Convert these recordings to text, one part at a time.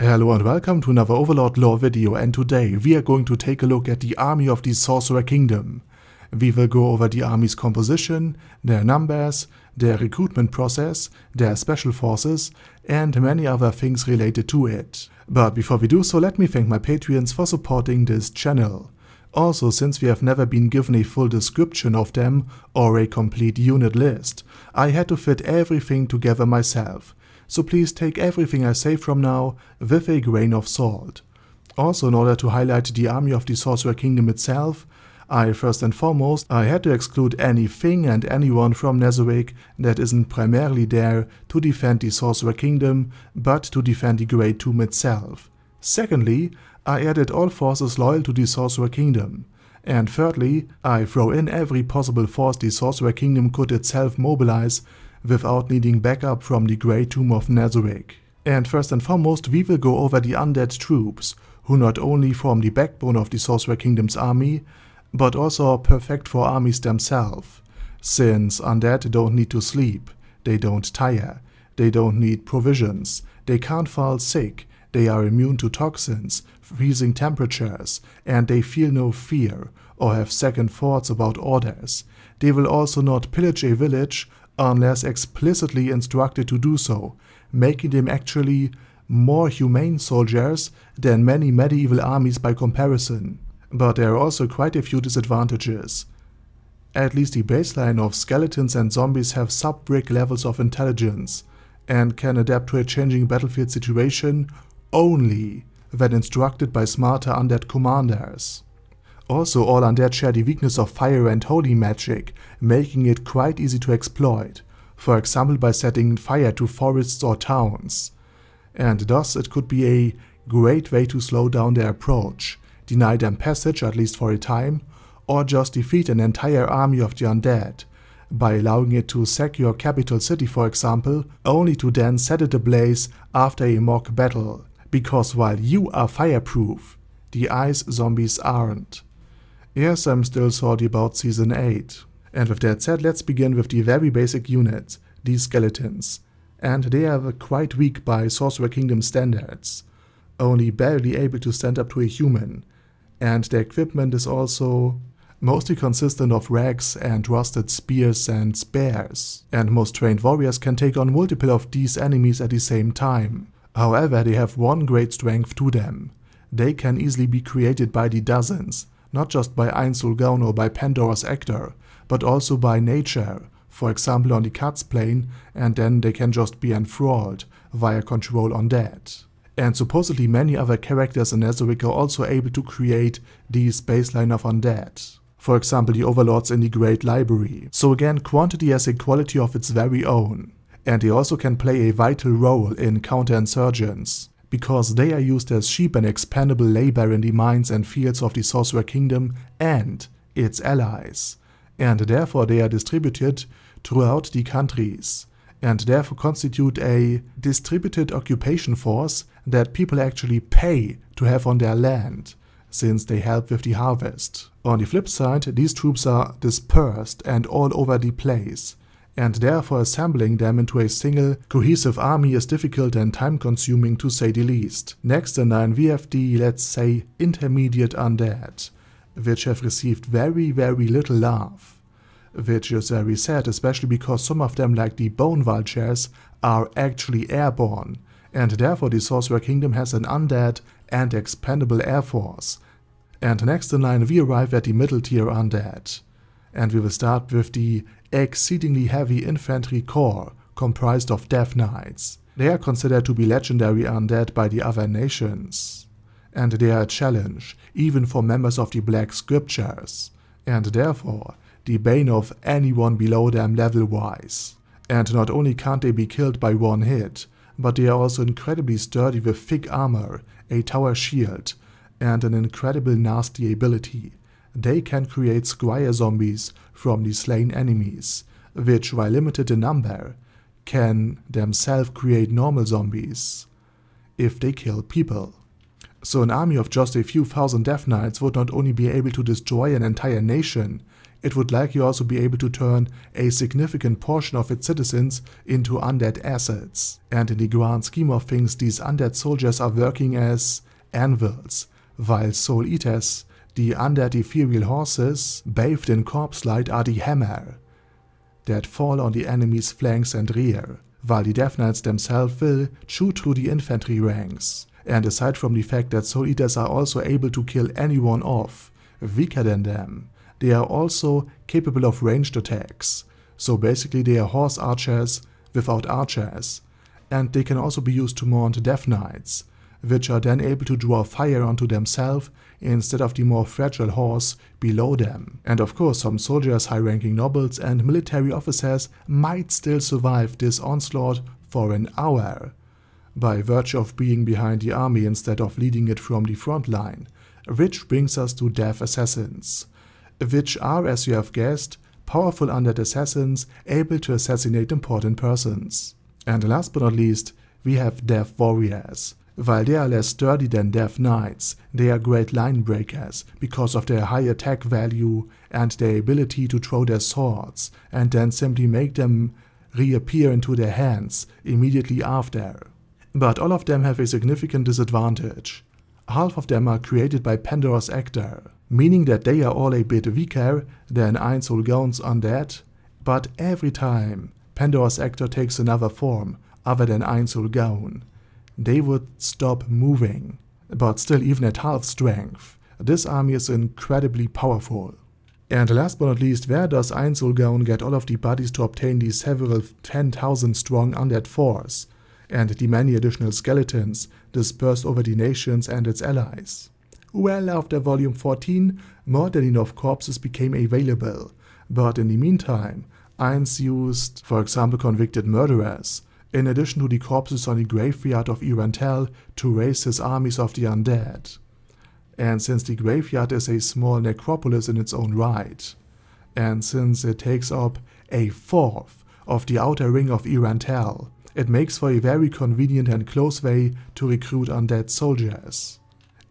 Hello and welcome to another Overlord lore video and today we are going to take a look at the army of the Sorcerer Kingdom. We will go over the army's composition, their numbers, their recruitment process, their special forces and many other things related to it. But before we do so let me thank my Patreons for supporting this channel. Also, since we have never been given a full description of them or a complete unit list, I had to fit everything together myself, so please take everything I say from now with a grain of salt. Also, in order to highlight the army of the Sorcerer Kingdom itself, I first and foremost I had to exclude anything and anyone from Nazarick that isn't primarily there to defend the Sorcerer Kingdom, but to defend the Great Tomb itself. Secondly, I added all forces loyal to the Sorcerer Kingdom. And thirdly, I throw in every possible force the Sorcerer Kingdom could itself mobilize without needing backup from the Grey Tomb of Nazarick. And first and foremost, we will go over the undead troops, who not only form the backbone of the Sorcerer Kingdom's army, but also are perfect for armies themselves, since undead don't need to sleep, they don't tire, they don't need provisions, they can't fall sick, they are immune to toxins, freezing temperatures, and they feel no fear or have second thoughts about orders. They will also not pillage a village unless explicitly instructed to do so, making them actually more humane soldiers than many medieval armies by comparison. But there are also quite a few disadvantages. At least the baseline of skeletons and zombies have sub-brick levels of intelligence and can adapt to a changing battlefield situation only when instructed by smarter undead commanders. Also all undead share the weakness of fire and holy magic, making it quite easy to exploit, for example by setting fire to forests or towns. And thus it could be a great way to slow down their approach, deny them passage at least for a time, or just defeat an entire army of the undead, by allowing it to sack your capital city for example, only to then set it ablaze after a mock battle, because while you are fireproof, the ice zombies aren't. Yes, I'm still salty about Season 8. And with that said, let's begin with the very basic unit, the skeletons. And they are quite weak by Sorcerer Kingdom standards, only barely able to stand up to a human. And their equipment is also mostly consistent of rags and rusted spears and spears. And most trained warriors can take on multiple of these enemies at the same time. However, they have one great strength to them. They can easily be created by the dozens, not just by Einsulgon or by Pandora's actor, but also by nature, for example on the cuts plane, and then they can just be enthralled via control on that. And supposedly many other characters in Azoric are also able to create these baseline of undead. For example the overlords in the Great Library. So again quantity has a quality of its very own. And they also can play a vital role in counterinsurgents, because they are used as cheap and expandable labor in the mines and fields of the Sorcerer Kingdom and its allies, and therefore they are distributed throughout the countries, and therefore constitute a distributed occupation force that people actually pay to have on their land, since they help with the harvest. On the flip side, these troops are dispersed and all over the place, and therefore assembling them into a single, cohesive army is difficult and time-consuming to say the least. Next in line we have the, let's say, intermediate undead, which have received very very little love. Which is very sad, especially because some of them like the Bone Vultures are actually airborne, and therefore the Sorcerer Kingdom has an undead and expendable air force. And next in line we arrive at the middle tier undead and we will start with the exceedingly heavy infantry corps comprised of Death Knights. They are considered to be legendary undead by the other nations, and they are a challenge even for members of the Black Scriptures, and therefore the bane of anyone below them level-wise. And not only can't they be killed by one hit, but they are also incredibly sturdy with thick armor, a tower shield, and an incredible nasty ability, they can create squire zombies from the slain enemies, which, while limited in number, can themselves create normal zombies if they kill people. So an army of just a few thousand Death Knights would not only be able to destroy an entire nation, it would likely also be able to turn a significant portion of its citizens into undead assets. And in the grand scheme of things, these undead soldiers are working as anvils, while soul eaters the undead ethereal horses, bathed in corpse light, are the hammer that fall on the enemy's flanks and rear, while the Death Knights themselves will chew through the infantry ranks. And aside from the fact that Soul Eaters are also able to kill anyone off weaker than them, they are also capable of ranged attacks. So basically they are horse archers without archers, and they can also be used to mount Death Knights, which are then able to draw fire onto themselves instead of the more fragile horse below them. And of course some soldiers, high-ranking nobles and military officers might still survive this onslaught for an hour, by virtue of being behind the army instead of leading it from the front line, which brings us to Death Assassins, which are, as you have guessed, powerful undead assassins able to assassinate important persons. And last but not least, we have Death Warriors, while they are less sturdy than Death Knights, they are great line breakers because of their high attack value and their ability to throw their swords and then simply make them reappear into their hands immediately after. But all of them have a significant disadvantage. Half of them are created by Pandora's Actor, meaning that they are all a bit weaker than Einsoul Undead, but every time Pandora's Actor takes another form other than Einsoul they would stop moving. But still, even at half strength, this army is incredibly powerful. And last but not least, where does Einsulgaon get all of the bodies to obtain the several 10,000 strong undead force, and the many additional skeletons dispersed over the nations and its allies? Well, after volume 14, more than enough corpses became available, but in the meantime, Eins used, for example, convicted murderers, in addition to the corpses on the graveyard of Irantel to raise his armies of the undead. And since the graveyard is a small necropolis in its own right, and since it takes up a fourth of the outer ring of Irantel, it makes for a very convenient and close way to recruit undead soldiers.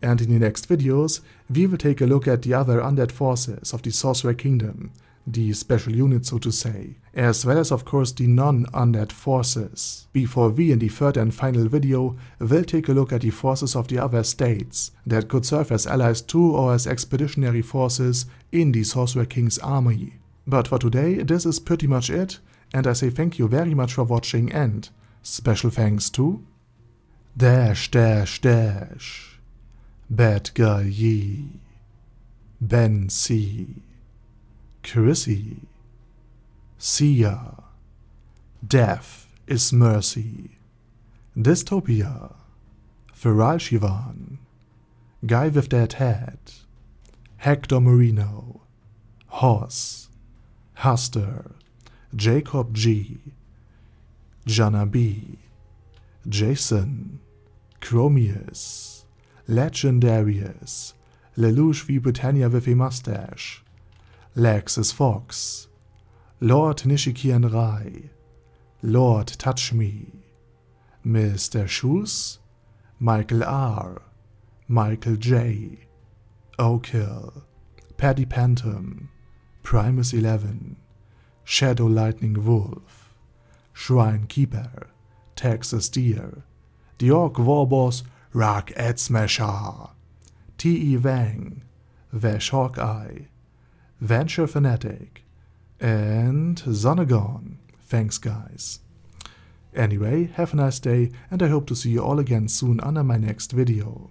And in the next videos, we will take a look at the other undead forces of the Sorcerer Kingdom the special units, so to say, as well as of course the non-undead forces. Before we in the third and final video will take a look at the forces of the other states that could serve as allies to or as expeditionary forces in the Sorcerer King's army. But for today this is pretty much it and I say thank you very much for watching and special thanks to Dash Dash Dash Bad Guy Yee Ben C. Kirisi. Sia. Death is Mercy. Dystopia. Feral Shivan. Guy with Dead Head. Hector Marino. Horse. Huster. Jacob G. Jana B. Jason. Chromius. Legendarius. Lelouch V. Britannia with a mustache. Lexus Fox, Lord Nishikian Rai, Lord Touch Me, Mr. Shoes, Michael R., Michael J., O'Kill, Paddy Pantom, Primus 11, Shadow Lightning Wolf, Shrine Keeper, Texas Deer, Diorg Warboss, Rock Ed Smasher, T.E. Wang, Vash Hawkeye, Venture Fanatic, and Zonagon. Thanks, guys. Anyway, have a nice day, and I hope to see you all again soon under my next video.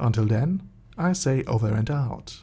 Until then, I say over and out.